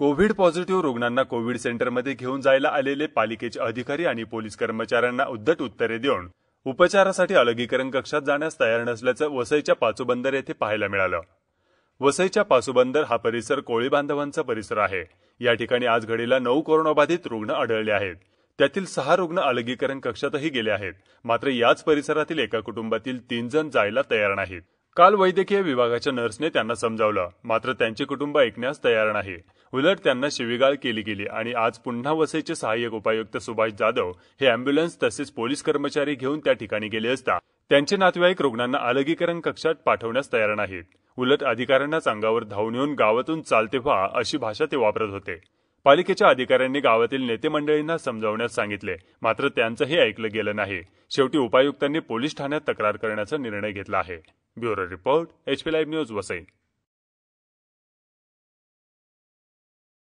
Covid positive रुग्णांना Covid सेंटरमध्ये घेऊन जायला आलेले पालिकेचे अधिकारी आणि पोलीस कर्मचाऱ्यांना उद्धट उत्तरे देऊन उपचारासाठी अलगीकरण कक्षात जाण्यास तयार नसल्याचं वसईच्या पाचूबंदर येथे पाहायला मिळालं वसईच्या पासुबंदर हा परिसर कोळी बांधवांचा परिसर आहे या ठिकाणी आज घडीला नऊ कोरोनाबाधित रुग्ण आढळले आहेत त्यातील सहा रुग्ण अलगीकरण कक्षातही गेले आहेत मात्र याच परिसरातील एका कुटुंबातील तीन जण जायला तयार नाहीत काल वैद्यकीय विभागाच्या नर्सने त्यांना समजावलं मात्र त्यांचे कुटुंब ऐकण्यास तयार नाही उलट त्यांना शिवीगाळ केली गेली आणि आज पुन्हा वसईचे सहाय्यक उपायुक्त सुभाष जाधव हे अँब्युलन्स तसेच पोलीस कर्मचारी घेऊन त्या ठिकाणी गेले असता त्यांचे नातेवाईक रुग्णांना अलगीकरण कक्षात पाठवण्यास तयार नाहीत उलट अधिकाऱ्यांनाच अंगावर धावून येऊन गावातून चालते व्हा अशी भाषा ते वापरत होते पालिकेच्या अधिकाऱ्यांनी गावातील नेते मंडळींना समजावण्यास सांगितले मात्र त्यांचंही ऐकलं गेलं नाही शेवटी उपायुक्तांनी पोलीस ठाण्यात तक्रार करण्याचा निर्णय घेतला आहे bureau report HP live news Vasai